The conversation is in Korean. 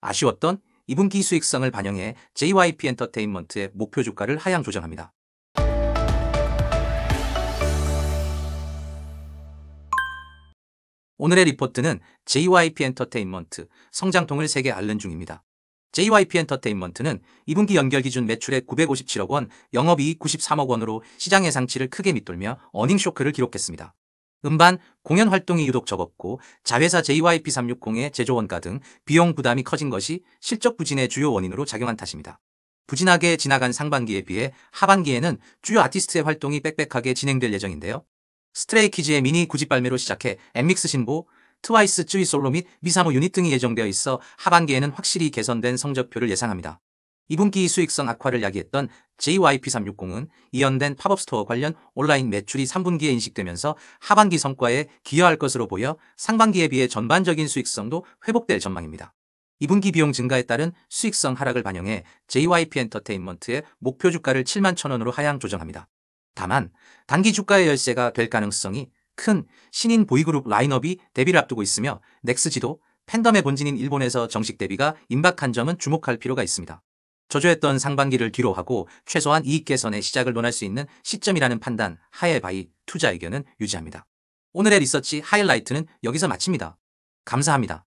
아쉬웠던 2분기 수익성을 반영해 JYP 엔터테인먼트의 목표 주가를 하향 조정합니다. 오늘의 리포트는 JYP 엔터테인먼트 성장통을 세계 앓는 중입니다. JYP 엔터테인먼트는 2분기 연결 기준 매출액 957억 원, 영업이익 93억 원으로 시장 예상치를 크게 밑돌며 어닝 쇼크를 기록했습니다. 음반, 공연 활동이 유독 적었고 자회사 JYP360의 제조원가 등 비용 부담이 커진 것이 실적 부진의 주요 원인으로 작용한 탓입니다. 부진하게 지나간 상반기에 비해 하반기에는 주요 아티스트의 활동이 빽빽하게 진행될 예정인데요. 스트레이키즈의 미니 구집 발매로 시작해 엠믹스 신보, 트와이스 쯔위 솔로 및 미사모 유닛 등이 예정되어 있어 하반기에는 확실히 개선된 성적표를 예상합니다. 2분기 수익성 악화를 야기했던 JYP360은 이연된 팝업스토어 관련 온라인 매출이 3분기에 인식되면서 하반기 성과에 기여할 것으로 보여 상반기에 비해 전반적인 수익성도 회복될 전망입니다. 2분기 비용 증가에 따른 수익성 하락을 반영해 JYP 엔터테인먼트의 목표 주가를 7만 천원으로 하향 조정합니다. 다만 단기 주가의 열쇠가 될 가능성이 큰 신인 보이그룹 라인업이 데뷔를 앞두고 있으며 넥스지도 팬덤의 본진인 일본에서 정식 데뷔가 임박한 점은 주목할 필요가 있습니다. 저조했던 상반기를 뒤로하고 최소한 이익 개선의 시작을 논할 수 있는 시점이라는 판단 하에 바이 투자 의견은 유지합니다. 오늘의 리서치 하이라이트는 여기서 마칩니다. 감사합니다.